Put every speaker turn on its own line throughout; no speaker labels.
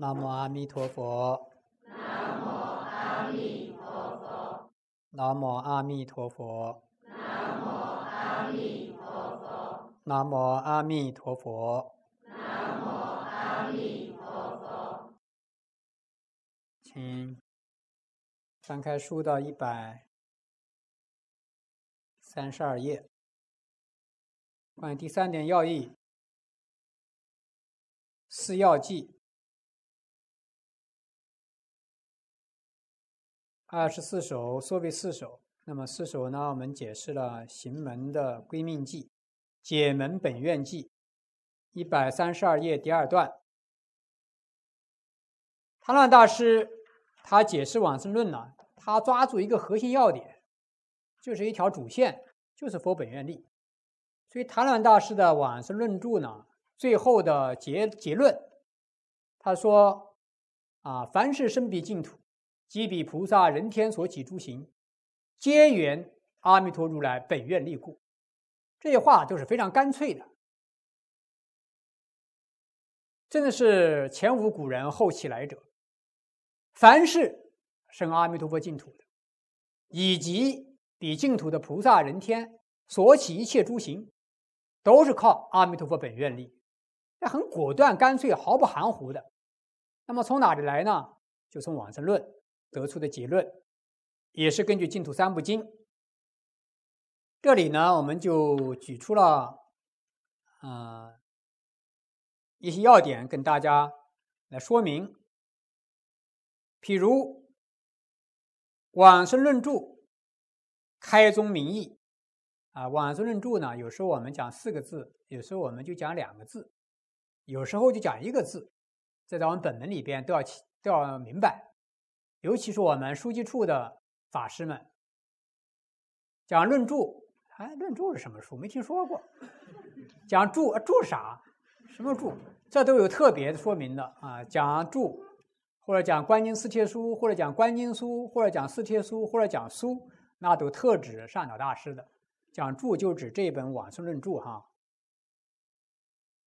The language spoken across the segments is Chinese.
南无阿弥陀佛。南无阿弥陀佛。南无阿弥陀佛。南无阿弥陀佛。南无阿弥陀佛。南无阿弥陀佛。请翻开书到一百三十二页，看第三点要义，四要记。二十四首，缩为四首。那么四首呢？我们解释了行门的归命记、解门本愿记，一百三十二页第二段。坛乱大师他解释往生论呢，他抓住一个核心要点，就是一条主线，就是佛本愿力。所以坛乱大师的往生论著呢，最后的结结论，他说：啊，凡是生彼净土。即彼菩萨人天所起诸行，皆缘阿弥陀如来本愿力故。这些话都是非常干脆的，真的是前无古人后起来者。凡是生阿弥陀佛净土的，以及彼净土的菩萨人天所起一切诸行，都是靠阿弥陀佛本愿力。那很果断、干脆、毫不含糊的。那么从哪里来呢？就从往生论。得出的结论，也是根据净土三部经。这里呢，我们就举出了啊一些要点，跟大家来说明。譬如《往生论著》开宗明义啊，《往生论著》呢，有时候我们讲四个字，有时候我们就讲两个字，有时候就讲一个字，这在我们本门里边都要都要明白。尤其是我们书记处的法师们讲论著，哎，论著是什么书？没听说过。讲著著啥？什么著？这都有特别说明的啊。讲著或者讲观经四帖书，或者讲观经书，或者讲四帖书，或者讲书，那都特指善导大师的。讲著就指这本《往生论著》哈。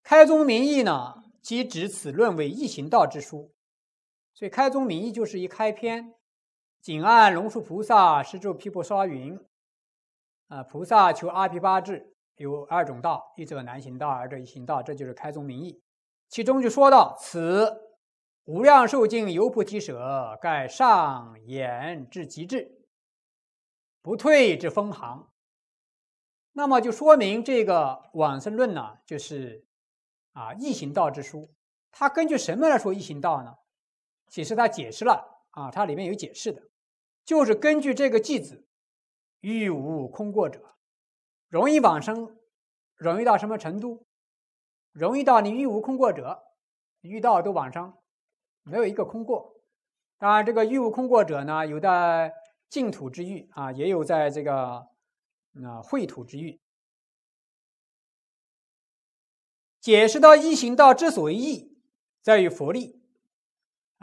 开宗明义呢，即指此论为一行道之书。所以开宗名义就是一开篇，紧按龙树菩萨施咒披破刷云，啊，菩萨求阿毗巴智有二种道，一者难行道，二者易行道，这就是开宗名义。其中就说到此无量寿尽由菩提舍，盖上言至极致，不退之风行。那么就说明这个往生论呢，就是啊易行道之书。它根据什么来说易行道呢？其实他解释了啊，它里面有解释的，就是根据这个句子，欲无空过者，容易往生，容易到什么程度？容易到你欲无空过者遇到都往生，没有一个空过。当然，这个欲无空过者呢，有的净土之欲啊，也有在这个啊秽土之欲。解释到异行道之所以异，在于佛力。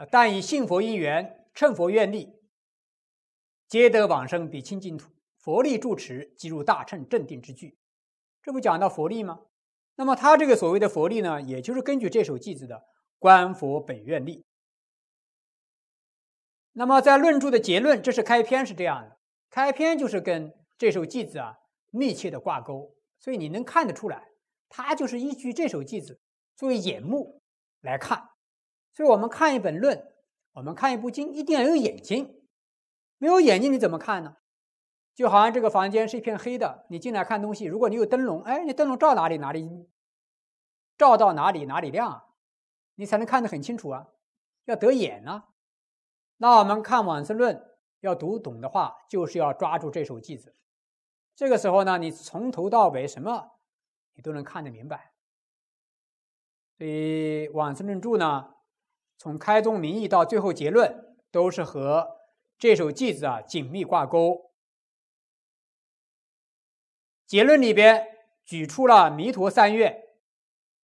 但以信佛因缘，乘佛愿力，皆得往生彼清净土。佛力住持，即入大乘正定之具。这不讲到佛力吗？那么他这个所谓的佛力呢，也就是根据这首偈子的观佛本愿力。那么在论著的结论，这是开篇是这样的，开篇就是跟这首偈子啊密切的挂钩，所以你能看得出来，他就是依据这首偈子作为眼目来看。所以我们看一本论，我们看一部经，一定要有眼睛。没有眼睛你怎么看呢？就好像这个房间是一片黑的，你进来看东西，如果你有灯笼，哎，你灯笼照哪里哪里，照到哪里哪里亮，你才能看得很清楚啊。要得眼啊。那我们看《往生论》，要读懂的话，就是要抓住这首偈子。这个时候呢，你从头到尾什么你都能看得明白。所以《往生论注》呢。从开宗明义到最后结论，都是和这首偈子啊紧密挂钩。结论里边举出了弥陀三愿，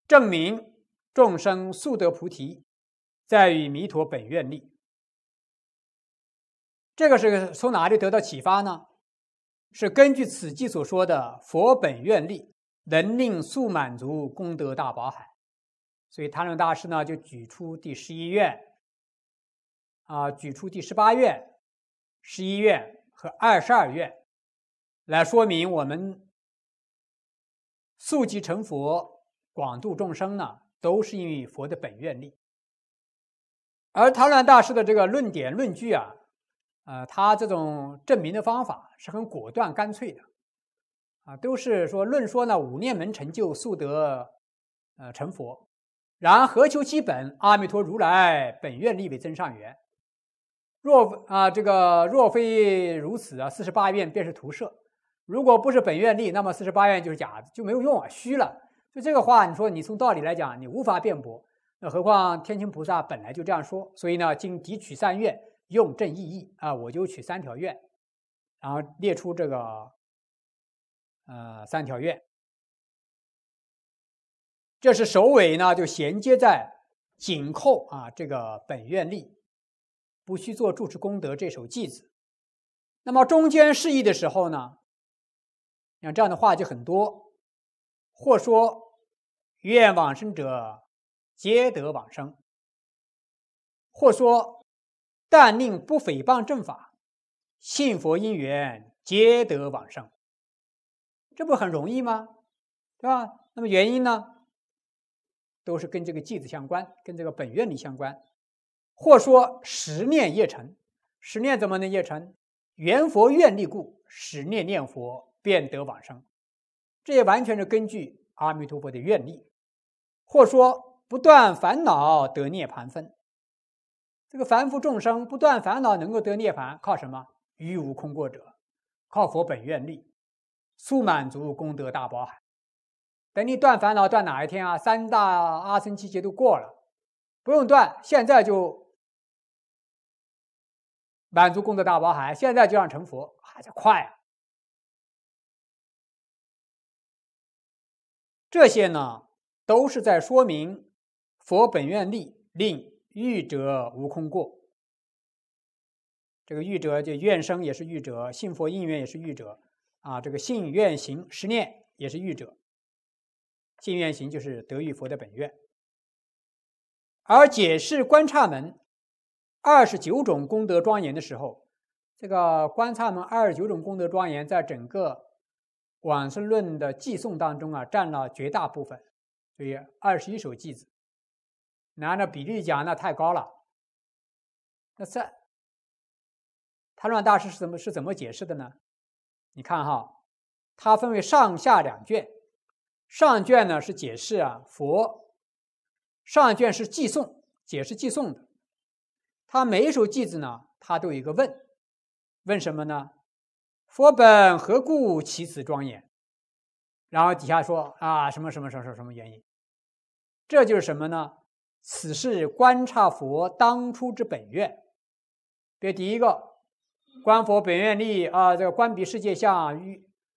证明众生速得菩提，在于弥陀本愿力。这个是从哪里得到启发呢？是根据此偈所说的佛本愿力，能令速满足功德大宝海。所以，塔论大师呢就举出第十一愿，啊，举出第十八院、十一院和二十二院，来说明我们速集成佛、广度众生呢，都是因为佛的本愿力。而唐乱大师的这个论点、论据啊，呃，他这种证明的方法是很果断干脆的，啊，都是说论说呢五念门成就速得，呃，成佛。然何求其本？阿弥陀如来本愿力为增上缘。若啊，这个若非如此啊，四十八愿便是徒设。如果不是本愿力，那么四十八愿就是假的，就没有用啊，虚了。就这个话，你说你从道理来讲，你无法辩驳。那何况天青菩萨本来就这样说，所以呢，今提取三愿，用正意义啊，我就取三条愿，然后列出这个呃三条愿。这是首尾呢，就衔接在紧扣啊这个本愿力，不须做住持功德这首偈子。那么中间释义的时候呢，像这样的话就很多，或说愿往生者皆得往生，或说但令不诽谤正法，信佛因缘皆得往生，这不很容易吗？对吧？那么原因呢？都是跟这个偈子相关，跟这个本愿力相关。或说十念业成，十念怎么能业成？缘佛愿力故，十念念佛便得往生。这也完全是根据阿弥陀佛的愿力。或说不断烦恼得涅槃分，这个凡夫众生不断烦恼能够得涅槃，靠什么？于无空过者，靠佛本愿力，速满足功德大包含。等你断烦恼断哪一天啊？三大阿僧祇劫都过了，不用断，现在就满足功德大宝海，现在就让成佛，还在快啊！这些呢，都是在说明佛本愿力，令欲者无空过。这个欲者就愿生也是欲者，信佛因缘也是欲者啊，这个信愿行十念也是欲者。净愿行就是得遇佛的本愿，而解释观察门二十九种功德庄严的时候，这个观察门二十九种功德庄严在整个往生论的寄送当中啊，占了绝大部分，以二十一首偈子。拿着比例讲，那太高了。那这，他让大师是怎么是怎么解释的呢？你看哈，它分为上下两卷。上卷呢是解释啊佛，上卷是寄送，解释寄送的。他每一首偈子呢，他都有一个问，问什么呢？佛本何故起此庄严？然后底下说啊什么什么什么什么什么原因？这就是什么呢？此事观察佛当初之本愿。比如第一个，观佛本愿力啊，这个观彼世界相，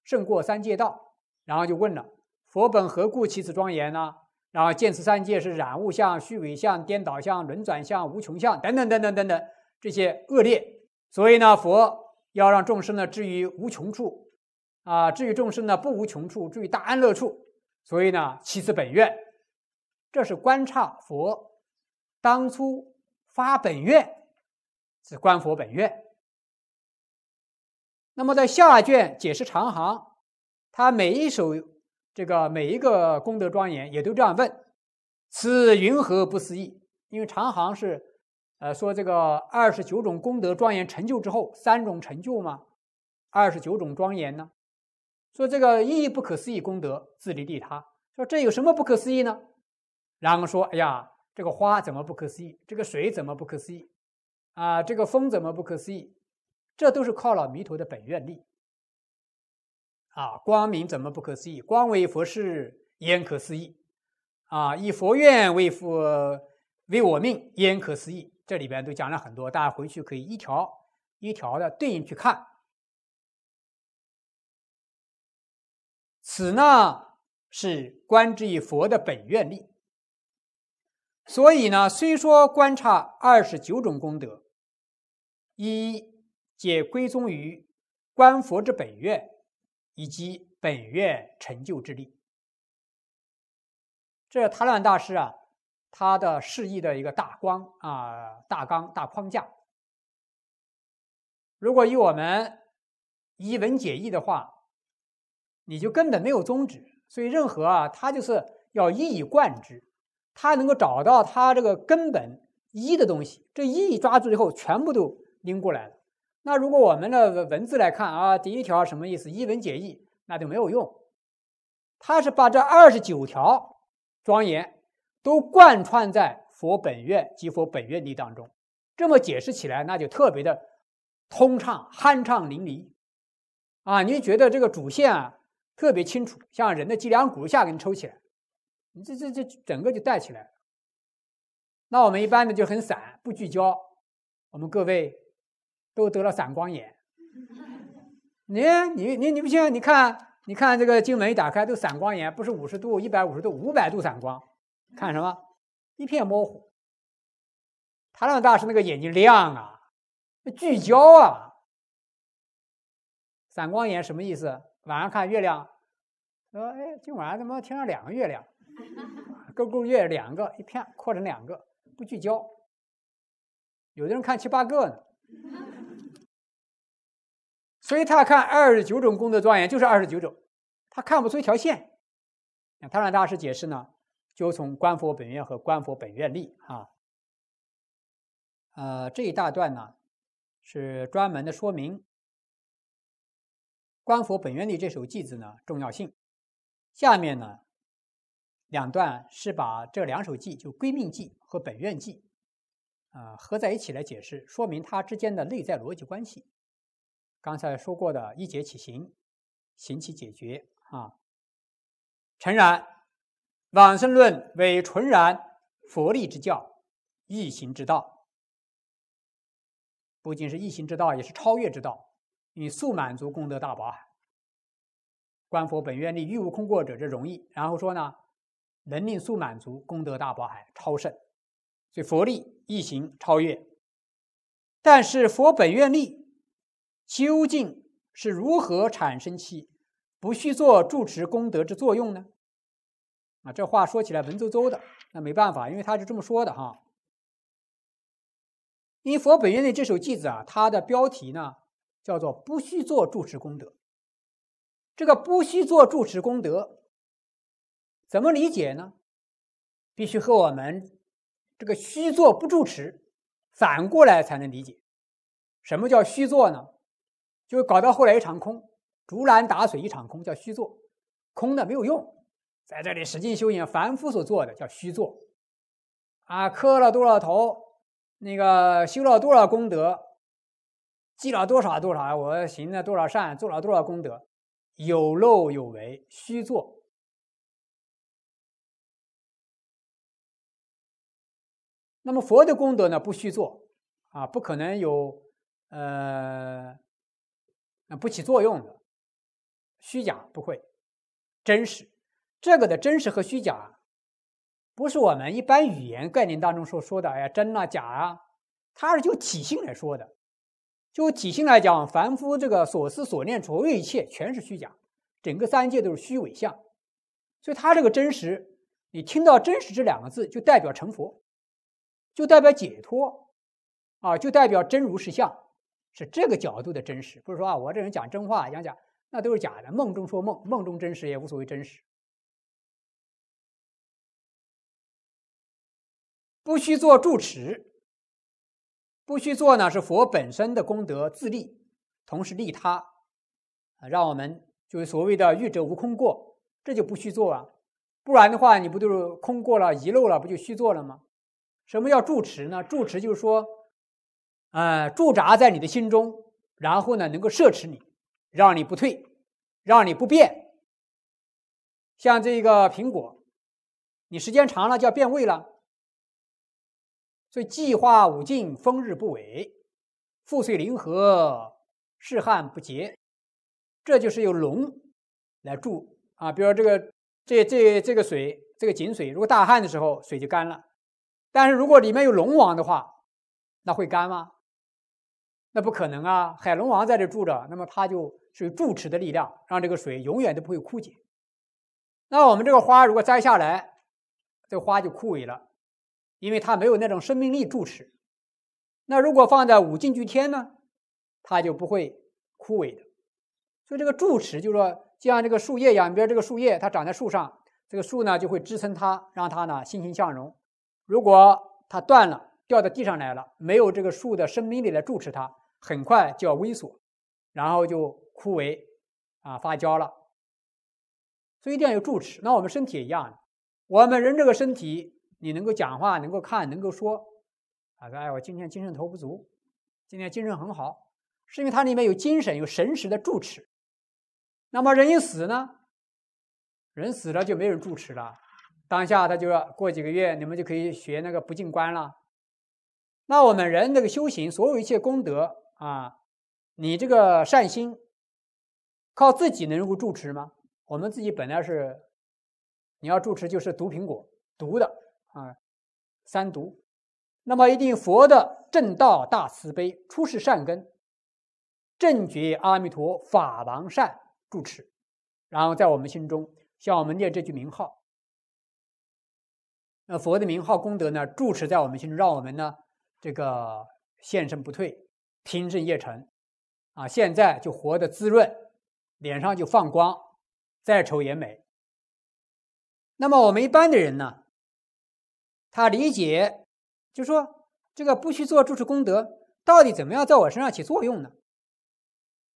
胜过三界道。然后就问了。佛本何故起此庄严呢？然后见此三界是染物相、虚伪相、颠倒相、轮转相、无穷相等等等等等等这些恶劣，所以呢，佛要让众生呢置于无穷处，啊，至于众生呢不无穷处，至于大安乐处。所以呢，起此本愿，这是观察佛当初发本愿，是观佛本愿。那么在下卷解释长行，他每一首。这个每一个功德庄严也都这样问，此云何不思议？因为长行是，呃，说这个二十九种功德庄严成就之后，三种成就嘛，二十九种庄严呢，说这个义不可思议功德，自利利他，说这有什么不可思议呢？然后说，哎呀，这个花怎么不可思议？这个水怎么不可思议？啊，这个风怎么不可思议？这都是靠了弥陀的本愿力。啊，光明怎么不可思议？光为佛事，焉可思议？啊，以佛愿为佛为我命，焉可思议？这里边都讲了很多，大家回去可以一条一条的对应去看。此呢是观之于佛的本愿力，所以呢虽说观察二十九种功德，一皆归宗于观佛之本愿。以及本院成就之力，这塔卵大师啊，他的释义的一个大光啊、大纲、大框架。如果以我们一文解义的话，你就根本没有宗旨。所以任何啊，他就是要一以贯之，他能够找到他这个根本一的东西，这一抓住以后，全部都拎过来了。那如果我们的文字来看啊，第一条什么意思？一文解义那就没有用。他是把这二十九条庄严都贯穿在佛本愿及佛本愿力当中，这么解释起来，那就特别的通畅酣畅淋漓啊！你觉得这个主线啊特别清楚，像人的脊梁骨一下给你抽起来，你这这这整个就带起来了。那我们一般的就很散，不聚焦。我们各位。都得了散光眼，你你你你不行！你看你看这个经门一打开都散光眼，不是五十度、一百五十度、五百度散光，看什么一片模糊。他那大师那个眼睛亮啊，聚焦啊。散光眼什么意思？晚上看月亮，说哎，今晚上怎么天上两个月亮？勾勾月两个一片，扩成两个不聚焦。有的人看七八个呢。所以他看二十九种功德庄严就是二十九种，他看不出一条线。他让大师解释呢，就从观佛本愿和观佛本愿力啊，呃，这一大段呢是专门的说明观佛本愿力这首偈子呢重要性。下面呢两段是把这两首偈就归命偈和本愿偈啊合在一起来解释，说明它之间的内在逻辑关系。刚才说过的一节起行，行起解决啊。诚然，往生论为纯然佛力之教，易行之道，不仅是易行之道，也是超越之道。你速满足功德大宝海，观佛本愿力欲无空过者之容易。然后说呢，能令速满足功德大宝海超胜，所以佛力易行超越。但是佛本愿力。究竟是如何产生其不需做住持功德之作用呢？啊，这话说起来文绉绉的，那没办法，因为他是这么说的哈。因为佛本愿的这首偈子啊，它的标题呢叫做“不需做住持功德”。这个“不需做住持功德”怎么理解呢？必须和我们这个“需做不住持”反过来才能理解。什么叫“需做”呢？就搞到后来一场空，竹篮打水一场空，叫虚作，空的没有用，在这里使劲修行，凡夫所做的叫虚作，啊，磕了多少头，那个修了多少功德，积了多少多少，我行了多少善，做了多少功德，有漏有为，虚作。那么佛的功德呢？不虚作，啊，不可能有，呃。不起作用的虚假不会真实，这个的真实和虚假，不是我们一般语言概念当中所说的“哎呀真啊假啊”，它是就体性来说的。就体性来讲，凡夫这个所思所念，所谓一切全是虚假，整个三界都是虚伪相。所以，他这个真实，你听到“真实”这两个字，就代表成佛，就代表解脱，啊，就代表真如实相。是这个角度的真实，不是说啊，我这人讲真话，讲讲那都是假的，梦中说梦，梦中真实也无所谓真实。不需做住持，不需做呢，是佛本身的功德自利，同时利他，让我们就是所谓的“欲者无空过”，这就不需做啊，不然的话，你不就是空过了、遗漏了，不就虚做了吗？什么叫住持呢？住持就是说。呃，驻扎在你的心中，然后呢，能够摄持你，让你不退，让你不变。像这个苹果，你时间长了就要变味了。所以，计划无尽，风日不违；覆水临河，是旱不竭。这就是有龙来助，啊！比如说这个，这这这个水，这个井水，如果大旱的时候水就干了，但是如果里面有龙王的话，那会干吗？那不可能啊！海龙王在这住着，那么它就是住持的力量，让这个水永远都不会枯竭。那我们这个花如果摘下来，这花就枯萎了，因为它没有那种生命力住持。那如果放在五进聚天呢，它就不会枯萎的。所以这个住持就是说，就像这个树叶两边这个树叶，它长在树上，这个树呢就会支撑它，让它呢欣欣向荣。如果它断了，掉到地上来了，没有这个树的生命力来住持它。很快就要萎缩，然后就枯萎，啊发焦了，所以一定要有住持。那我们身体也一样，我们人这个身体，你能够讲话，能够看，能够说，啊，说哎，我今天精神头不足，今天精神很好，是因为它里面有精神、有神识的住持。那么人一死呢，人死了就没人住持了，当下他就要过几个月，你们就可以学那个不进观了。那我们人这个修行，所有一切功德。啊，你这个善心，靠自己能够住持吗？我们自己本来是，你要住持就是毒苹果，毒的啊，三毒。那么一定佛的正道大慈悲，出世善根，正觉阿弥陀法王善住持。然后在我们心中，像我们念这句名号，那佛的名号功德呢，住持在我们心中，让我们呢这个现身不退。平生业成，啊，现在就活得滋润，脸上就放光，再丑也美。那么我们一般的人呢，他理解，就说这个不去做注持功德，到底怎么样在我身上起作用呢？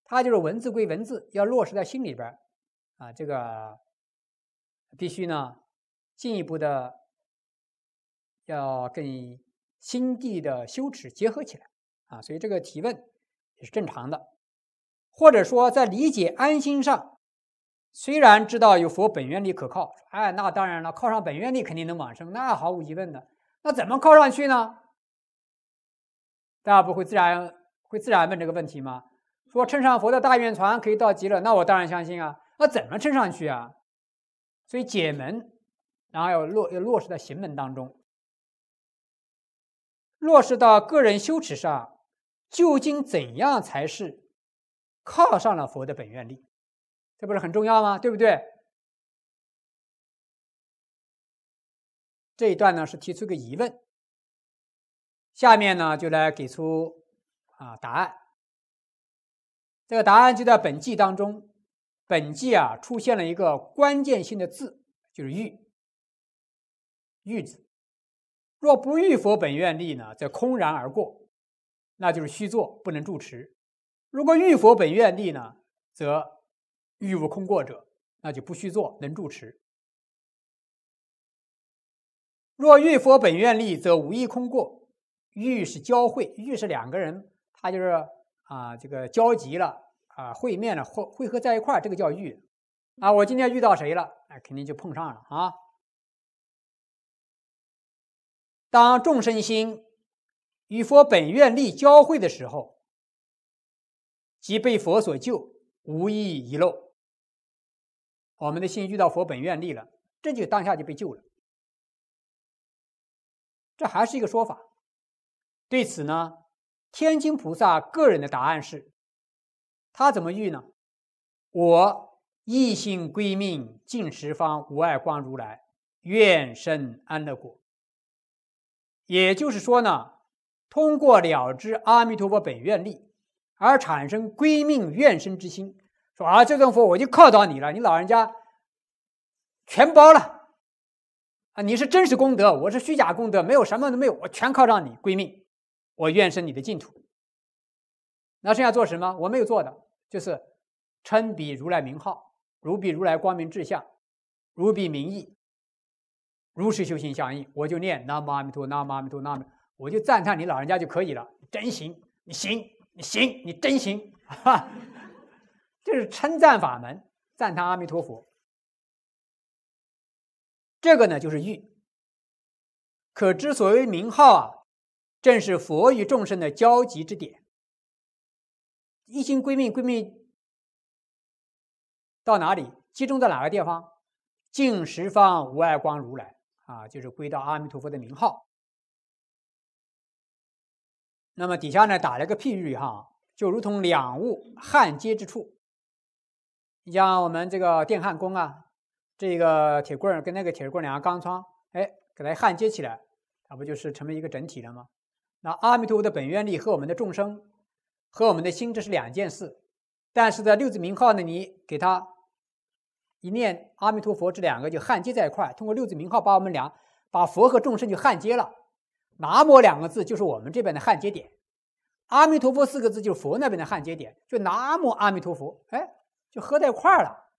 他就是文字归文字，要落实在心里边啊，这个必须呢进一步的要跟心地的羞耻结合起来。啊，所以这个提问也是正常的，或者说在理解安心上，虽然知道有佛本愿力可靠，哎，那当然了，靠上本愿力肯定能往生，那毫无疑问的。那怎么靠上去呢？大家不会自然会自然问这个问题吗？说乘上佛的大愿船可以到极乐，那我当然相信啊，那怎么乘上去啊？所以解门，然后要落要落实在行门当中，落实到个人修持上。究竟怎样才是靠上了佛的本愿力？这不是很重要吗？对不对？这一段呢是提出个疑问，下面呢就来给出啊答案。这个答案就在本纪当中，本纪啊出现了一个关键性的字，就是“欲”。欲字，若不欲佛本愿力呢，则空然而过。那就是虚坐不能住持。如果遇佛本愿力呢，则遇无空过者，那就不虚坐能住持。若遇佛本愿力，则无意空过。遇是交汇，遇是两个人，他就是啊，这个交集了啊，会面了，汇汇合在一块这个叫遇。啊，我今天遇到谁了？哎，肯定就碰上了啊。当众生心。与佛本愿力交汇的时候，即被佛所救，无一遗漏。我们的心遇到佛本愿力了，这就当下就被救了。这还是一个说法。对此呢，天津菩萨个人的答案是：他怎么遇呢？我一心归命尽十方无碍光如来，愿生安乐果。也就是说呢。通过了知阿弥陀佛本愿力，而产生归命愿生之心，说啊，这尊佛我就靠到你了，你老人家全包了，啊，你是真实功德，我是虚假功德，没有什么都没有，我全靠上你，归命，我愿生你的净土。那剩下做什么？我没有做的，就是称比如来名号，如比如来光明志向，如比名义，如是修行相应，我就念南无阿弥陀，南无阿弥陀，南无。我就赞叹你老人家就可以了，真行，你行，你行，你真行，哈，就是称赞法门，赞叹阿弥陀佛。这个呢就是欲，可知所谓名号啊，正是佛与众生的交集之点。一心归命归命，到哪里？集中在哪个地方？敬十方无碍光如来啊，就是归到阿弥陀佛的名号。那么底下呢，打了个譬喻哈，就如同两物焊接之处。你像我们这个电焊工啊，这个铁棍儿跟那个铁棍儿两个钢窗，哎，给它焊接起来，它不就是成为一个整体了吗？那阿弥陀佛的本愿力和我们的众生，和我们的心，这是两件事。但是在六字名号呢，你给它一念阿弥陀佛这两个就焊接在一块儿，通过六字名号把我们俩，把佛和众生就焊接了。南无两个字就是我们这边的焊接点，阿弥陀佛四个字就是佛那边的焊接点，就南无阿弥陀佛，哎，就合在一块儿了。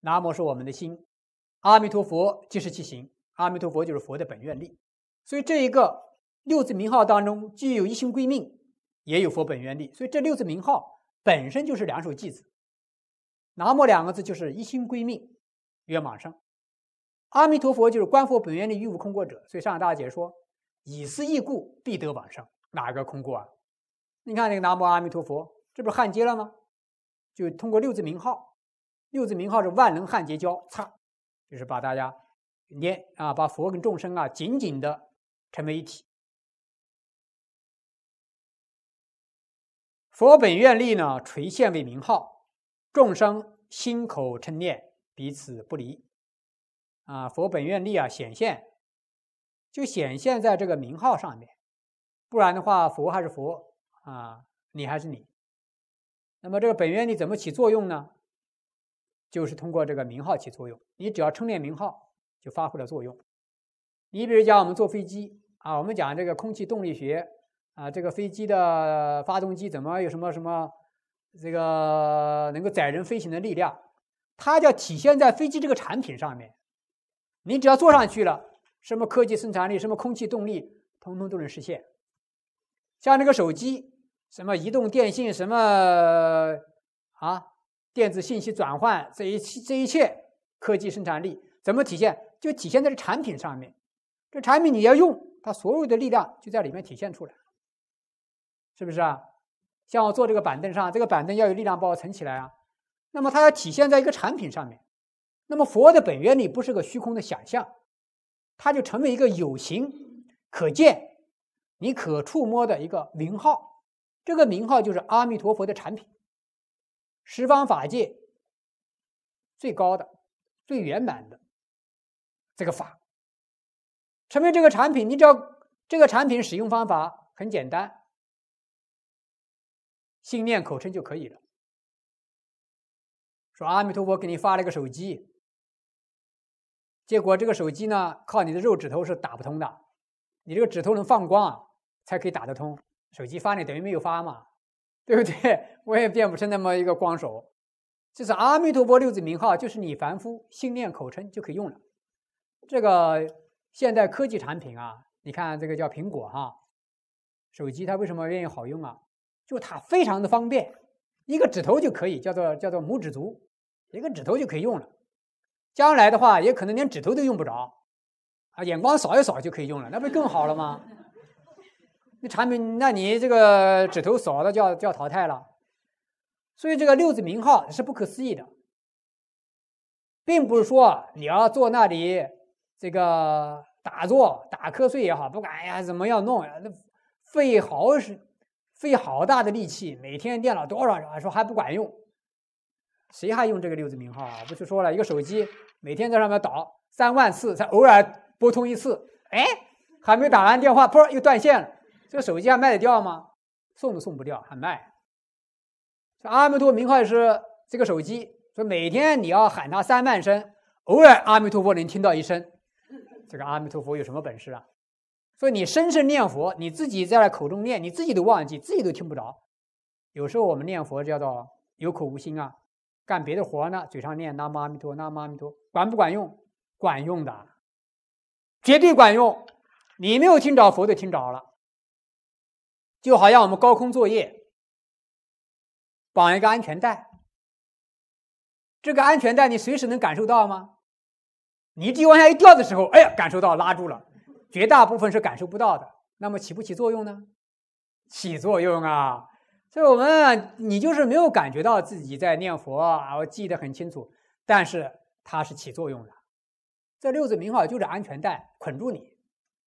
南无是我们的心，阿弥陀佛即是其行，阿弥陀佛就是佛的本愿力，所以这一个六字名号当中既有一心归命，也有佛本愿力，所以这六字名号本身就是两手偈子。南无两个字就是一心归命，愿满生，阿弥陀佛就是观佛本愿力，欲无空过者，所以上海大姐说。以思意故，必得往生。哪个空过啊？你看那个“南无阿弥陀佛”，这不是焊接了吗？就通过六字名号，六字名号是万能焊接胶，擦，就是把大家念啊，把佛跟众生啊紧紧的成为一体。佛本愿力呢，垂现为名号，众生心口称念，彼此不离。啊，佛本愿力啊，显现。就显现在这个名号上面，不然的话，佛还是佛啊，你还是你。那么这个本愿力怎么起作用呢？就是通过这个名号起作用。你只要称念名号，就发挥了作用。你比如讲，我们坐飞机啊，我们讲这个空气动力学啊，这个飞机的发动机怎么有什么什么，这个能够载人飞行的力量，它就体现在飞机这个产品上面。你只要坐上去了。什么科技生产力，什么空气动力，通通都能实现。像那个手机，什么移动电信，什么啊，电子信息转换这一这一切科技生产力怎么体现？就体现在这产品上面。这产品你要用，它所有的力量就在里面体现出来，是不是啊？像我坐这个板凳上，这个板凳要有力量把我撑起来啊。那么它要体现在一个产品上面。那么佛的本原理不是个虚空的想象。它就成为一个有形、可见、你可触摸的一个名号。这个名号就是阿弥陀佛的产品，十方法界最高的、最圆满的这个法。成为这个产品，你只要这个产品使用方法很简单，心念口称就可以了。说阿弥陀佛给你发了个手机。结果这个手机呢，靠你的肉指头是打不通的，你这个指头能放光啊、才可以打得通。手机发你等于没有发嘛，对不对？我也变不成那么一个光手。这是阿弥陀佛六字名号，就是你凡夫心念口称就可以用了。这个现在科技产品啊，你看这个叫苹果哈，手机它为什么愿意好用啊？就它非常的方便，一个指头就可以，叫做叫做拇指族，一个指头就可以用了。将来的话，也可能连指头都用不着，啊，眼光扫一扫就可以用了，那不是更好了吗？那产品，那你这个指头扫的就要就要淘汰了。所以这个六字名号是不可思议的，并不是说你要坐那里这个打坐、打瞌睡也好，不管呀怎么样弄，那费好使，费好大的力气，每天电脑多少说还不管用。谁还用这个六字名号啊？不是说了一个手机每天在上面倒三万次，才偶尔拨通一次？哎，还没打完电话，噗又断线了。这个手机还卖得掉吗？送都送不掉，还卖？阿弥陀名号是这个手机，说每天你要喊它三万声，偶尔阿弥陀佛能听到一声。这个阿弥陀佛有什么本事啊？说你生生念佛，你自己在那口中念，你自己都忘记，自己都听不着。有时候我们念佛叫做有口无心啊。干别的活呢，嘴上念“南无阿弥陀，南无阿弥陀”，管不管用？管用的，绝对管用。你没有听着佛就听着了。就好像我们高空作业，绑一个安全带，这个安全带你随时能感受到吗？你一往下一掉的时候，哎呀，感受到拉住了。绝大部分是感受不到的。那么起不起作用呢？起作用啊。所以我们你就是没有感觉到自己在念佛啊，我记得很清楚，但是它是起作用的。这六字名号就是安全带，捆住你。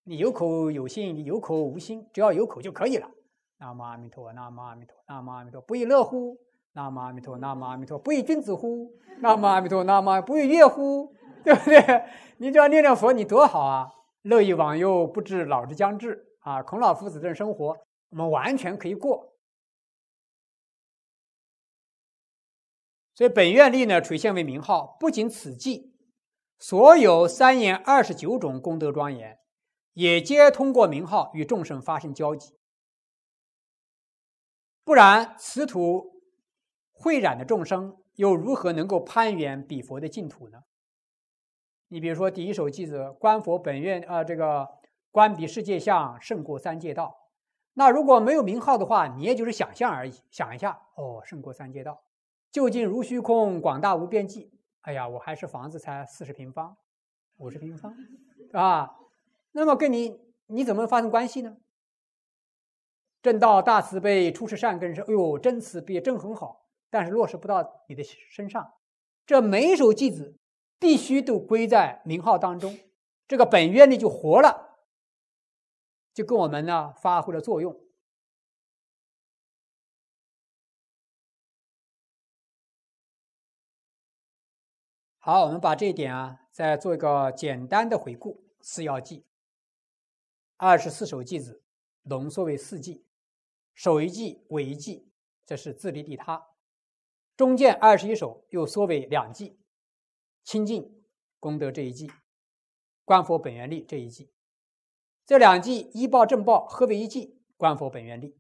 你有口有心，你有口无心，只要有口就可以了。南无阿弥陀佛，南无阿弥陀佛，南无阿弥陀佛，不亦乐乎？南无阿弥陀佛，南无阿弥陀佛，不亦君子乎？南无阿弥陀佛，南无不亦乐乎？对不对？你只要念念佛，你多好啊！乐以往右，不知老之将至啊！孔老夫子这种生活，我们完全可以过。所以本愿力呢，垂现为名号。不仅此际，所有三言二十九种功德庄严，也皆通过名号与众生发生交集。不然，此土秽染的众生又如何能够攀缘彼佛的净土呢？你比如说第一首偈子：“观佛本愿，呃，这个观彼世界相，胜过三界道。”那如果没有名号的话，你也就是想象而已。想一下，哦，胜过三界道。究竟如虚空，广大无边际。哎呀，我还是房子才四十平方、五十平方，啊，那么跟你你怎么发生关系呢？正道大慈悲，出世善根是，哎呦，真慈悲，真很好，但是落实不到你的身上。这每一首偈子必须都归在名号当中，这个本愿力就活了，就跟我们呢发挥了作用。好，我们把这一点啊再做一个简单的回顾：四要记，二十四首偈子浓缩为四季，首一记，尾一记，这是自利利他；中间二十一首又缩为两季，清净功德这一季，观佛本愿力这一季。这两季一报正报合为一季，观佛本愿力。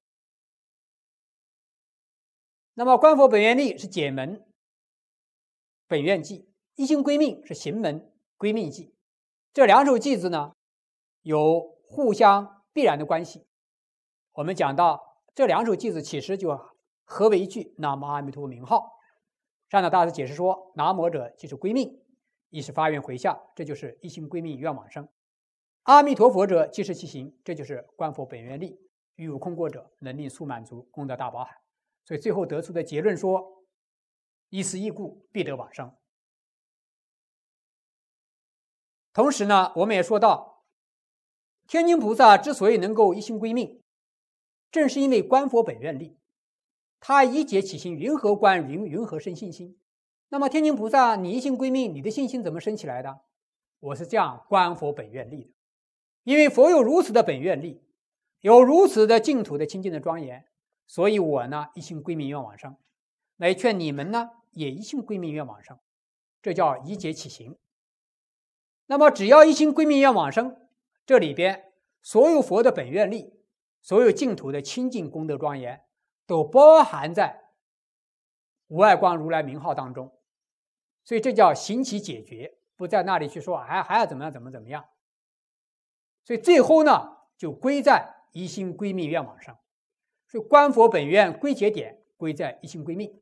那么观佛本愿力是简门本愿记。一心归命是行门归命记，这两首记子呢有互相必然的关系。我们讲到这两首记子，其实就合为一句，那无阿弥陀佛名号。善导大师解释说，南无者即是归命，亦是发愿回向，这就是一心归命愿往生。阿弥陀佛者即是其行，这就是观佛本愿力，与有空过者能令速满足功德大宝海。所以最后得出的结论说，依思一故必得往生。同时呢，我们也说到，天津菩萨之所以能够一心归命，正是因为观佛本愿力。他一解起心，云何观云？云何生信心？那么天津菩萨你一心归命，你的信心怎么升起来的？我是这样观佛本愿力的，因为佛有如此的本愿力，有如此的净土的清净的庄严，所以我呢一心归命愿往生，来劝你们呢也一心归命愿往生，这叫一解起行。那么，只要一心归命愿往生，这里边所有佛的本愿力，所有净土的清净功德庄严，都包含在无碍光如来名号当中，所以这叫行起解决，不在那里去说还还要怎么样怎么怎么样。所以最后呢，就归在一心归命愿往生，以观佛本愿归结点归在一心归命。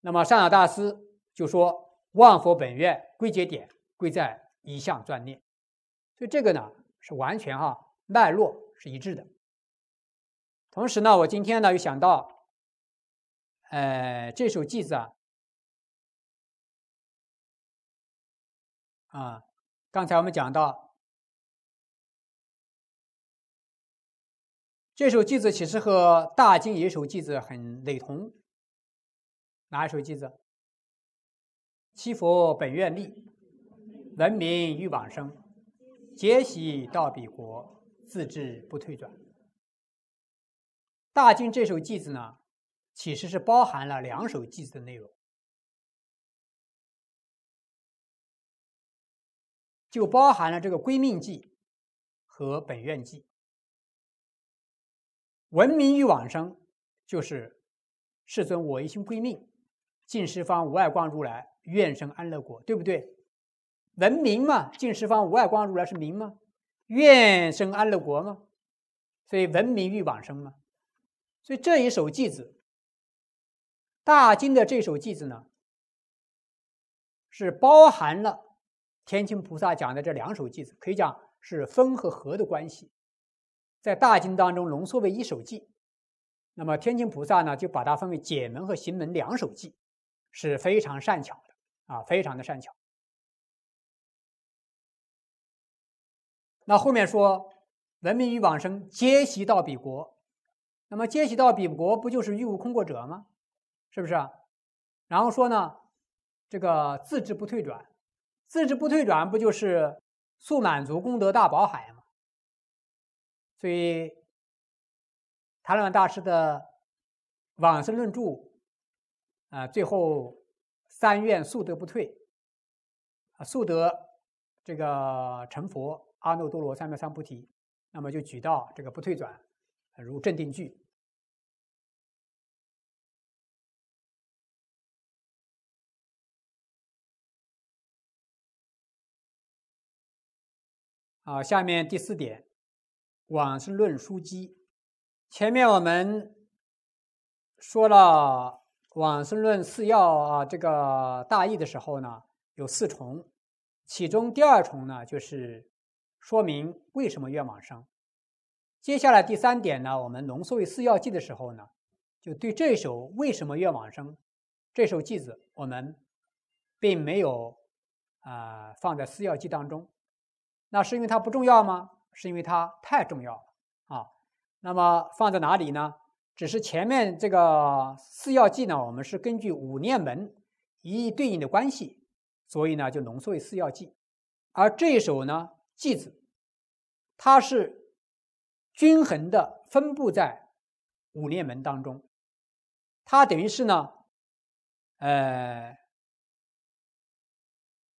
那么善导大师就说，万佛本愿归结点归在。一向专念，所以这个呢是完全哈脉络是一致的。同时呢，我今天呢又想到，呃这首偈子啊，啊刚才我们讲到这首偈子其实和大经一首偈子很雷同。哪一首偈子？七佛本愿力。文明欲往生，结喜到彼国，自知不退转。大经这首偈子呢，其实是包含了两首偈子的内容，就包含了这个归命偈和本愿偈。文明欲往生，就是世尊我一心归命，尽十方无碍光如来，愿生安乐国，对不对？文明嘛，尽十方无碍光如来是明嘛，愿生安乐国嘛，所以文明欲往生嘛，所以这一首偈子，大经的这首偈子呢，是包含了天亲菩萨讲的这两首偈子，可以讲是分和合的关系，在大经当中浓缩为一首偈，那么天津菩萨呢，就把它分为解门和行门两首偈，是非常善巧的啊，非常的善巧。那后面说，文明与往生，皆悉到彼国。那么，皆悉到彼国，不就是欲悟空过者吗？是不是啊？然后说呢，这个自知不退转，自知不退转，不就是速满足功德大宝海吗？所以，倓虚大师的往生论著啊，最后三愿速得不退啊，速得这个成佛。阿耨多罗三藐三菩提，那么就举到这个不退转，如镇定句。好，下面第四点，往生论枢机。前面我们说了往生论四要啊，这个大意的时候呢，有四重，其中第二重呢就是。说明为什么愿往生。接下来第三点呢？我们浓缩为四要记的时候呢，就对这首为什么愿往生这首偈子，我们并没有啊放在四要记当中。那是因为它不重要吗？是因为它太重要了啊。那么放在哪里呢？只是前面这个四要记呢，我们是根据五念门一一对应的关系，所以呢就浓缩为四要记。而这一首呢？剂子，它是均衡的分布在五裂门当中，它等于是呢，呃，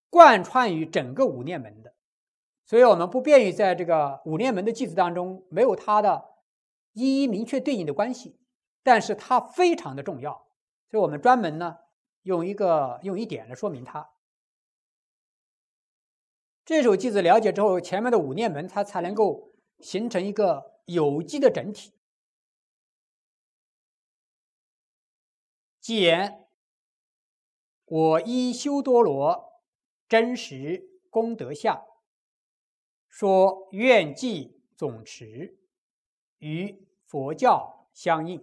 贯穿于整个五裂门的，所以我们不便于在这个五裂门的剂子当中没有它的一一明确对应的关系，但是它非常的重要，所以我们专门呢用一个用一点来说明它。这首偈子了解之后，前面的五念门，它才能够形成一个有机的整体。既然我依修多罗，真实功德相。说愿记总持，与佛教相应。”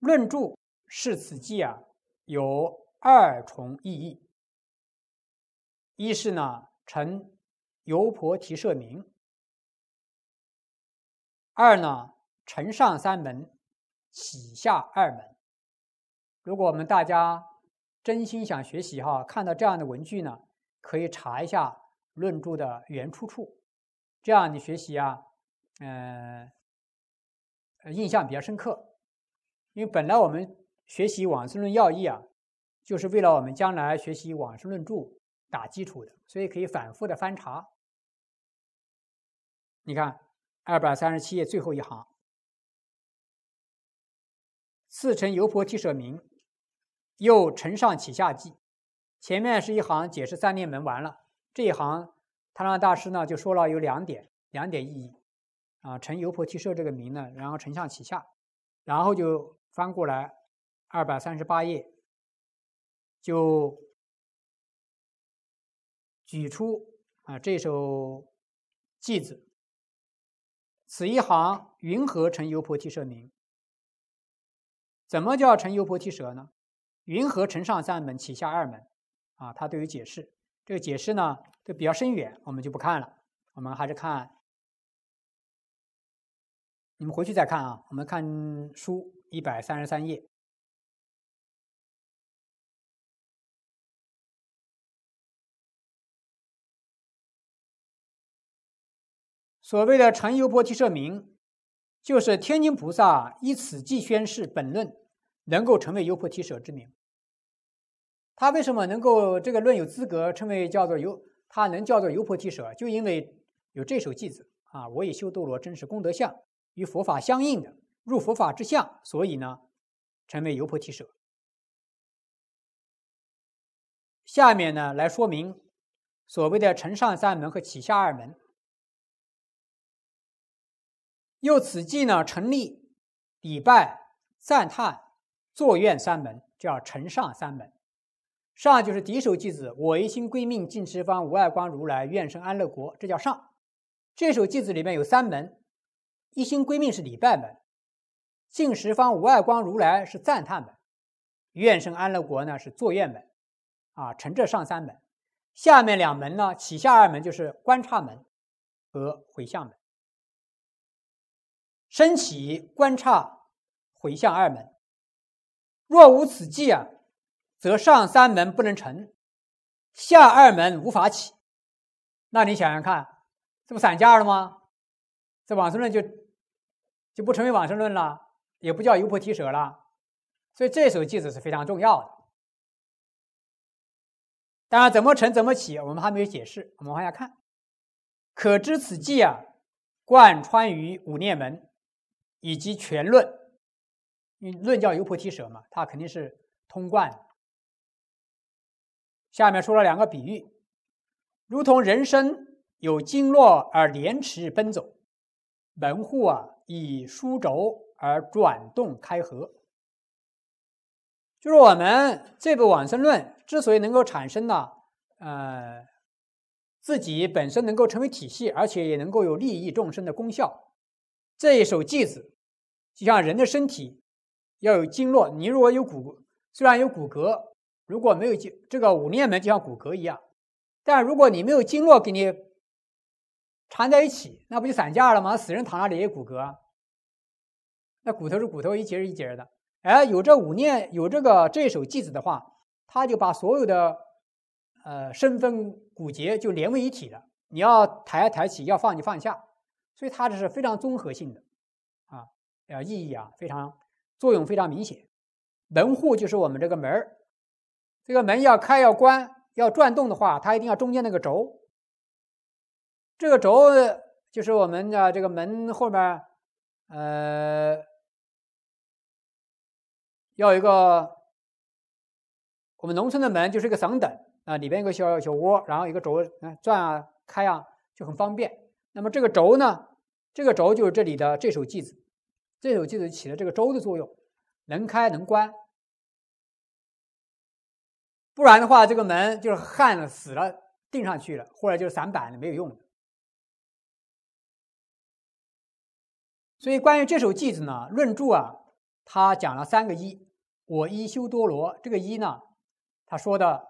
论著是此偈啊，有二重意义。一是呢，乘游婆提舍名；二呢，乘上三门，喜下二门。如果我们大家真心想学习哈，看到这样的文句呢，可以查一下论著的原出处，这样你学习啊，嗯，印象比较深刻。因为本来我们学习《往生论要义》啊，就是为了我们将来学习《往生论著》。打基础的，所以可以反复的翻查。你看，二百三十七页最后一行，“四乘油婆提舍名”，又承上启下记。前面是一行解释三念门完了，这一行他让大师呢就说了有两点，两点意义啊。乘油婆提舍这个名呢，然后承上启下，然后就翻过来二百三十八页，就。举出啊这首偈子，此一行云何成优婆提舍名？怎么叫成优婆提舍呢？云何成上三门，起下二门？啊，他都有解释。这个解释呢，就比较深远，我们就不看了。我们还是看，你们回去再看啊。我们看书一百三十三页。所谓的成优婆提舍名，就是天津菩萨以此即宣示本论能够成为优婆提舍之名。他为什么能够这个论有资格称为叫做优？他能叫做优婆提舍，就因为有这首偈子啊。我以修斗罗真实功德相与佛法相应的入佛法之相，所以呢，成为优婆提舍。下面呢，来说明所谓的承上三门和起下二门。又此句呢，成立礼拜、赞叹、作愿三门，叫承上三门。上就是第一首句子：“我一心归命尽十方无碍光如来，愿生安乐国。”这叫上。这首句子里面有三门：一心归命是礼拜门；尽十方无碍光如来是赞叹门；愿生安乐国呢是作愿门。啊，承这上三门。下面两门呢，起下二门就是观察门和回向门。升起、观察、回向二门，若无此计啊，则上三门不能成，下二门无法起。那你想想看，这不散架了吗？这往生论就就不成为往生论了，也不叫油泼提舌了。所以这首句子是非常重要的。当然，怎么成、怎么起，我们还没有解释。我们往下看，可知此计啊，贯穿于五念门。以及全论，论教有菩提舍嘛，他肯定是通贯。下面说了两个比喻，如同人身有经络而连驰奔走，门户啊以枢轴而转动开合。就是我们这部往生论之所以能够产生呢，呃，自己本身能够成为体系，而且也能够有利益众生的功效。这一手技子，就像人的身体要有经络。你如果有骨，虽然有骨骼，如果没有经这个五念门，就像骨骼一样，但如果你没有经络给你缠在一起，那不就散架了吗？死人躺那里也骨骼，那骨头是骨头，一节是一节的。哎，有这五念，有这个这一手技子的话，他就把所有的呃身份骨节就连为一体了。你要抬抬起，要放就放下。所以它这是非常综合性的啊，呃，意义啊非常作用非常明显。门户就是我们这个门儿，这个门要开要关要转动的话，它一定要中间那个轴。这个轴就是我们的这个门后面，呃，要一个我们农村的门就是一个绳等啊，里边一个小小窝，然后一个轴转啊开啊就很方便。那么这个轴呢？这个轴就是这里的这首祭子，这首祭子起了这个轴的作用，能开能关。不然的话，这个门就是焊死了、钉上去了，或者就是散板了，没有用的。所以关于这首偈子呢，论著啊，他讲了三个一：我一修多罗。这个一呢，他说的，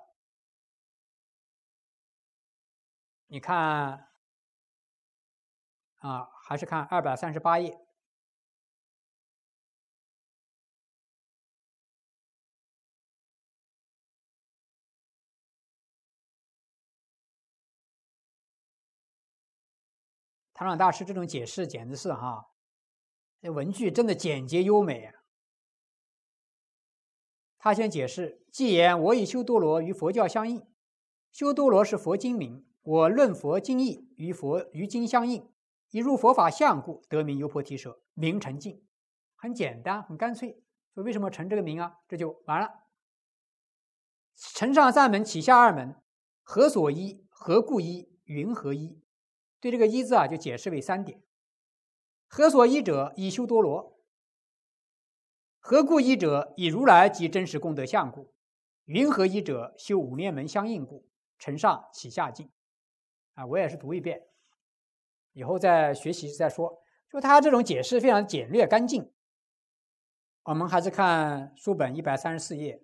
你看。啊，还是看二百三十八页。唐老大师这种解释简直是哈，文句真的简洁优美。他先解释：，既言我以修多罗与佛教相应，修多罗是佛经名，我论佛经义与佛与经相应。一入佛法相故，得名优婆提舍，名成静，很简单，很干脆。说为什么成这个名啊？这就完了。承上三门，起下二门，何所依？何故依？云何依？对这个“依”字啊，就解释为三点：何所依者，以修多罗；何故依者，以如来及真实功德相故；云何依者，修五念门相应故，承上起下净。啊，我也是读一遍。以后再学习再说。就他这种解释非常简略干净。我们还是看书本一百三十四页，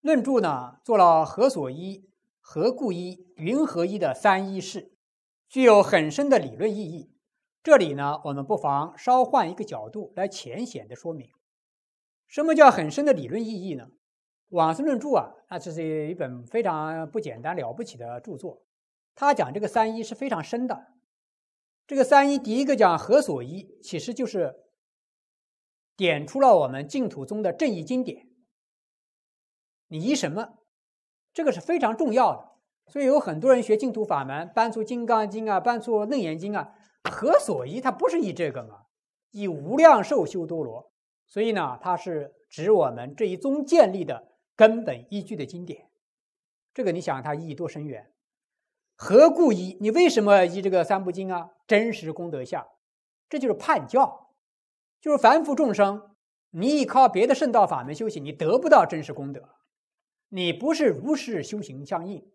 论著呢做了何所依、何故依、云何依的三依式，具有很深的理论意义。这里呢，我们不妨稍换一个角度来浅显的说明。什么叫很深的理论意义呢？往生论著啊，那这是一本非常不简单、了不起的著作。他讲这个三一是非常深的。这个三一第一个讲何所依，其实就是点出了我们净土宗的正义经典。你依什么？这个是非常重要的。所以有很多人学净土法门，搬出《金刚经》啊，搬出《楞严经》啊，何所依？它不是依这个吗？以无量寿修多罗。所以呢，它是指我们这一宗建立的根本依据的经典。这个你想，它意义多深远。何故依？你为什么依这个三部经啊？真实功德相，这就是叛教。就是凡夫众生，你依靠别的圣道法门修行，你得不到真实功德，你不是如实修行相应，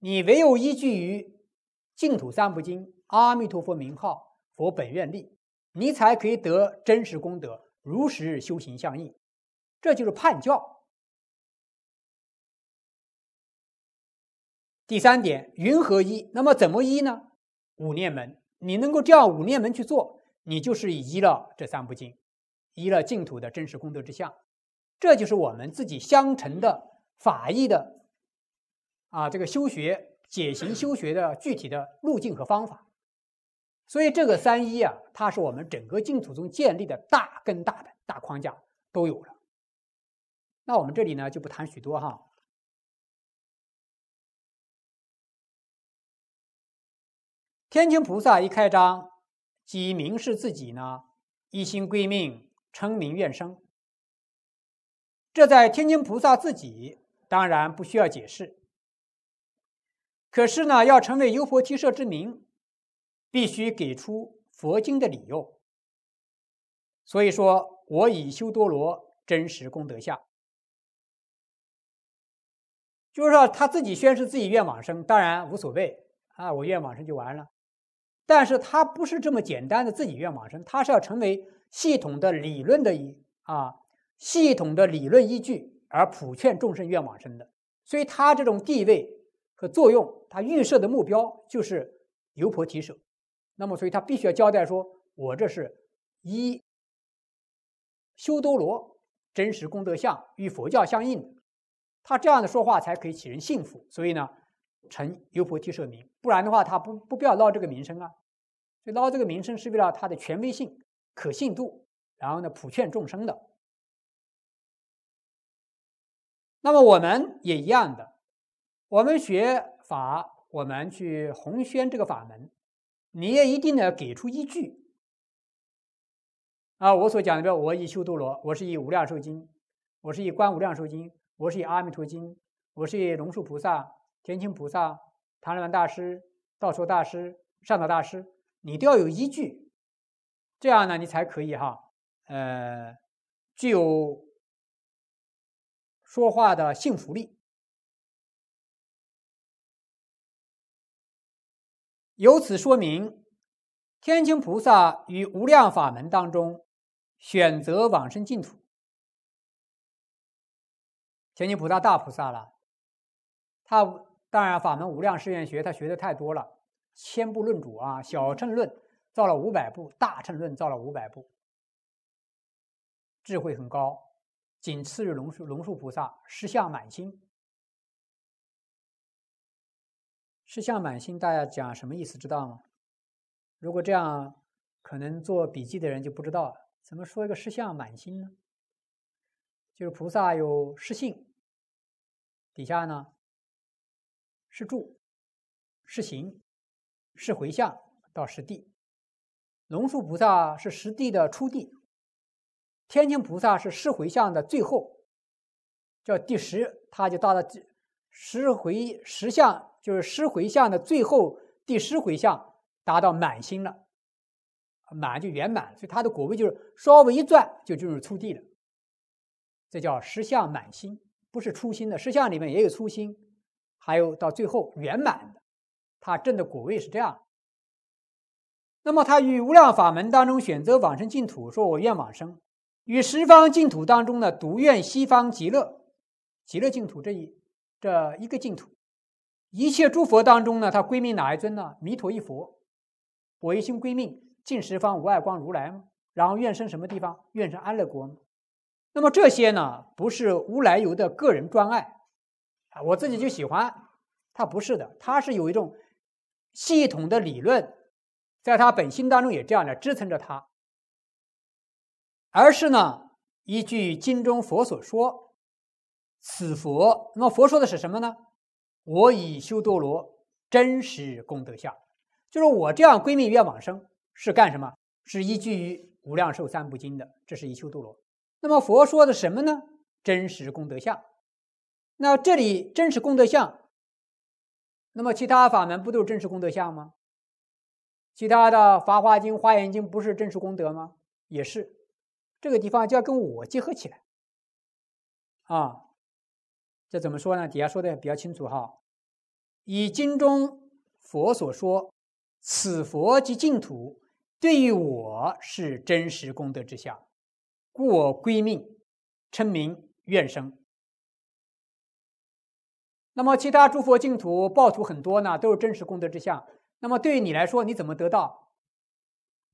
你唯有依据于净土三部经、阿弥陀佛名号、佛本愿力，你才可以得真实功德，如实修行相应。这就是叛教。第三点，云合一，那么怎么一呢？五念门，你能够这样五念门去做，你就是依了这三部经，依了净土的真实功德之相，这就是我们自己相承的法义的啊，这个修学解行修学的具体的路径和方法。所以这个三一啊，它是我们整个净土中建立的大根大本大框架都有了。那我们这里呢，就不谈许多哈。天津菩萨一开张，即明示自己呢，一心归命，称名愿生。这在天津菩萨自己当然不需要解释。可是呢，要成为优婆提舍之名，必须给出佛经的理由。所以说我以修多罗真实功德相，就是说他自己宣誓自己愿往生，当然无所谓啊，我愿往生就完了。但是他不是这么简单的自己愿往生，他是要成为系统的理论的依啊系统的理论依据而普劝众生愿往生的。所以他这种地位和作用，他预设的目标就是由婆提舍。那么，所以他必须要交代说，我这是一修多罗真实功德相与佛教相应。他这样的说话才可以使人信服。所以呢。成优佛提舍名，不然的话，他不不必要捞这个名声啊。捞这个名声是为了他的权威性、可信度，然后呢普劝众生的。那么我们也一样的，我们学法，我们去弘宣这个法门，你也一定呢给出依据。啊，我所讲的，我以修多罗，我是以无量寿经，我是以观无量寿经，我是以阿弥陀经，我是以龙树菩萨。天青菩萨、唐人大师、道绰大师、上德大师，你都要有依据，这样呢，你才可以哈，呃，具有说话的信服力。由此说明，天青菩萨于无量法门当中选择往生净土。天青菩萨大菩萨了，他。当然，法门无量誓愿学，他学的太多了。千部论主啊，小乘论造了五百部，大乘论造了五百部，智慧很高，仅次于龙树龙树菩萨。十相满心，十相满心，大家讲什么意思知道吗？如果这样，可能做笔记的人就不知道，了。怎么说一个十相满心呢？就是菩萨有十性，底下呢？是住，是行，是回向到实地，龙树菩萨是实地的初地，天庭菩萨是十回向的最后，叫第十，他就到了十回十相，就是十回向的最后第十回向达到满心了，满就圆满，所以他的果位就是稍微一转就进入初地了，这叫十相满心，不是初心的十相里面也有初心。还有到最后圆满的，他证的果位是这样。那么他与无量法门当中选择往生净土，说我愿往生；与十方净土当中呢，独愿西方极乐、极乐净土这一这一个净土。一切诸佛当中呢，他归命哪一尊呢？弥陀一佛，我一心归命尽十方无碍光如来吗？然后愿生什么地方？愿生安乐国吗？那么这些呢，不是无来由的个人专爱。啊，我自己就喜欢，他不是的，他是有一种系统的理论，在他本心当中也这样的支撑着他，而是呢，依据经中佛所说，此佛，那么佛说的是什么呢？我以修多罗真实功德相，就是我这样归命愿往生是干什么？是依据于无量寿三部经的，这是以修多罗。那么佛说的什么呢？真实功德相。那这里真实功德相，那么其他法门不都是真实功德相吗？其他的法华经、华严经不是真实功德吗？也是，这个地方就要跟我结合起来，啊，这怎么说呢？底下说的比较清楚哈，以经中佛所说，此佛即净土对于我是真实功德之相，故我归命称名愿生。那么其他诸佛净土暴徒很多呢，都是真实功德之相。那么对于你来说，你怎么得到？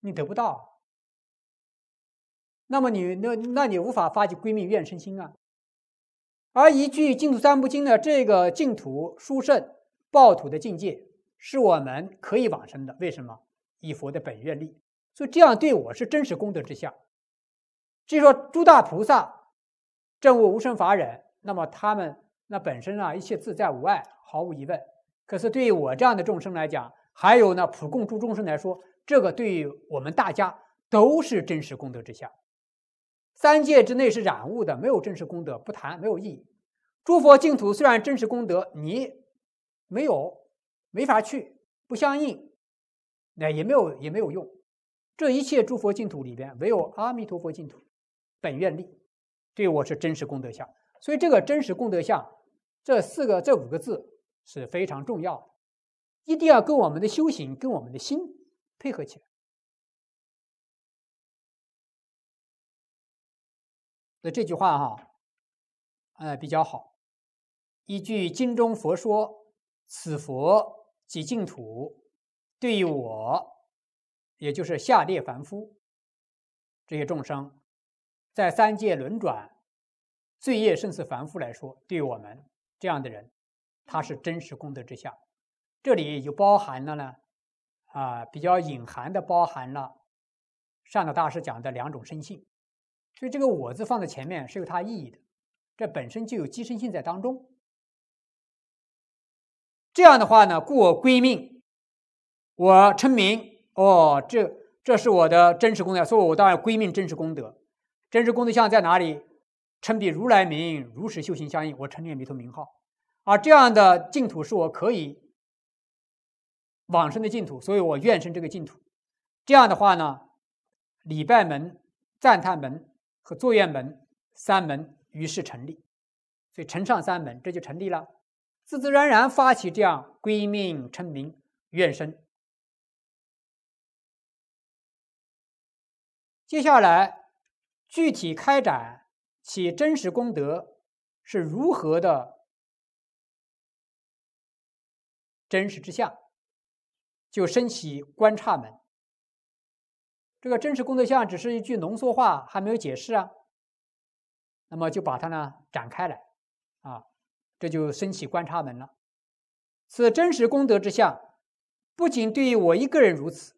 你得不到。那么你那那你无法发起闺蜜愿身心啊。而一句净土三部经的这个净土殊胜暴徒的境界，是我们可以往生的。为什么？以佛的本愿力。所以这样对我是真实功德之相。据说诸大菩萨正悟无生法忍，那么他们。那本身啊，一切自在无碍，毫无疑问。可是对于我这样的众生来讲，还有呢普共诸众生来说，这个对于我们大家都是真实功德之相。三界之内是染物的，没有真实功德，不谈没有意义。诸佛净土虽然真实功德，你没有没法去，不相应，那也没有也没有用。这一切诸佛净土里边，唯有阿弥陀佛净土本愿力，对我是真实功德相。所以这个真实功德相。这四个、这五个字是非常重要的，一定要跟我们的修行、跟我们的心配合起来。那这句话哈，呃，比较好。一句经中佛说：“此佛即净土。”对于我，也就是下列凡夫这些众生，在三界轮转、罪业甚次凡夫来说，对于我们。这样的人，他是真实功德之相，这里就包含了呢，啊，比较隐含的包含了上德大师讲的两种生性，所以这个“我”字放在前面是有它意义的，这本身就有寄生性在当中。这样的话呢，故我归命，我称名，哦，这这是我的真实功德，所以我当然归命真实功德，真实功德相在哪里？称比如来名，如实修行相应，我称念弥陀名号，而这样的净土是我可以往生的净土，所以我愿生这个净土。这样的话呢，礼拜门、赞叹门和作愿门三门于是成立，所以成上三门，这就成立了，自自然然发起这样归命称名愿生。接下来具体开展。其真实功德是如何的真实之相，就升起观察门。这个真实功德相只是一句浓缩话，还没有解释啊。那么就把它呢展开来，啊，这就升起观察门了。此真实功德之相，不仅对于我一个人如此，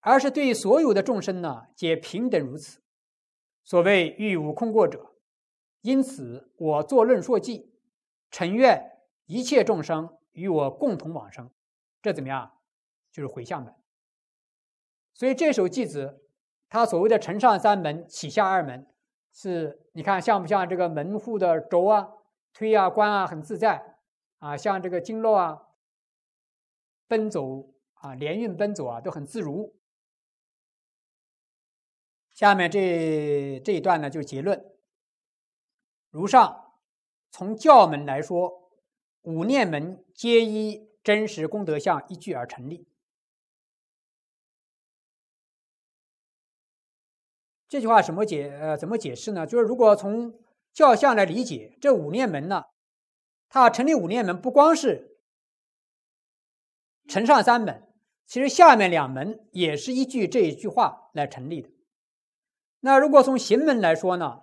而是对于所有的众生呢，皆平等如此。所谓欲无空过者，因此我作论说偈，承愿一切众生与我共同往生，这怎么样？就是回向门。所以这首偈子，他所谓的承上三门，启下二门，是你看像不像这个门户的轴啊、推啊、关啊，很自在啊，像这个经络啊，奔走啊，连运奔走啊，都很自如。下面这这一段呢，就是结论，如上，从教门来说，五念门皆依真实功德相依据而成立。这句话什么解？呃，怎么解释呢？就是如果从教相来理解，这五念门呢，它成立五念门不光是承上三门，其实下面两门也是依据这一句话来成立的。那如果从行门来说呢，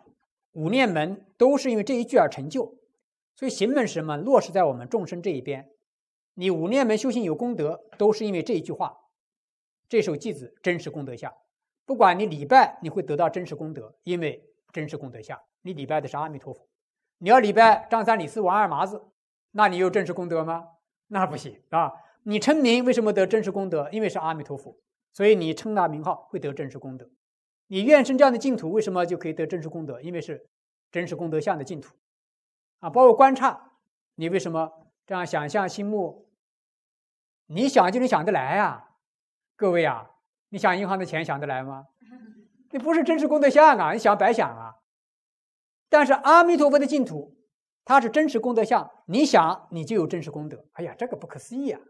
五念门都是因为这一句而成就，所以行门什么落实在我们众生这一边，你五念门修行有功德，都是因为这一句话，这首偈子真实功德下。不管你礼拜，你会得到真实功德，因为真实功德下，你礼拜的是阿弥陀佛，你要礼拜张三李四王二麻子，那你有真实功德吗？那不行啊！你称名为什么得真实功德？因为是阿弥陀佛，所以你称那名号会得真实功德。你愿生这样的净土，为什么就可以得真实功德？因为是真实功德相的净土啊！包括观察，你为什么这样想象心目？你想就能想得来啊，各位啊，你想银行的钱想得来吗？你不是真实功德相啊，你想白想啊！但是阿弥陀佛的净土，它是真实功德相，你想你就有真实功德。哎呀，这个不可思议啊！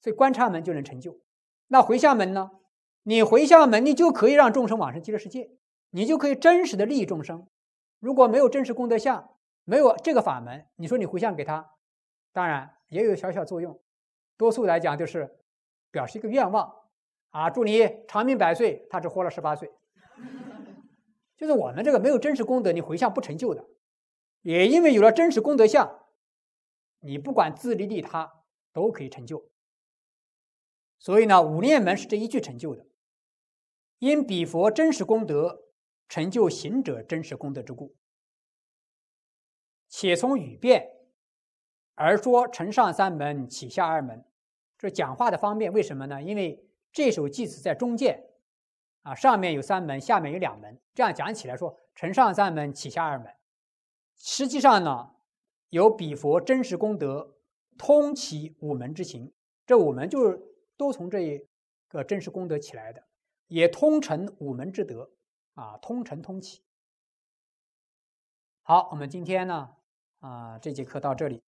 所以观察门就能成就，那回向门呢？你回向门，你就可以让众生往生极乐世界，你就可以真实的利益众生。如果没有真实功德相，没有这个法门，你说你回向给他，当然也有小小作用。多数来讲，就是表示一个愿望啊，祝你长命百岁。他只活了十八岁，就是我们这个没有真实功德，你回向不成就的。也因为有了真实功德相，你不管自利利他都可以成就。所以呢，五念门是这一句成就的。因彼佛真实功德成就行者真实功德之故，且从语变而说承上三门起下二门，这讲话的方便为什么呢？因为这首偈子在中间啊，上面有三门，下面有两门，这样讲起来说承上三门起下二门，实际上呢，由彼佛真实功德通其五门之行，这五门就是都从这一个真实功德起来的。也通承五门之德，啊，通承通启。好，我们今天呢，啊，这节课到这里。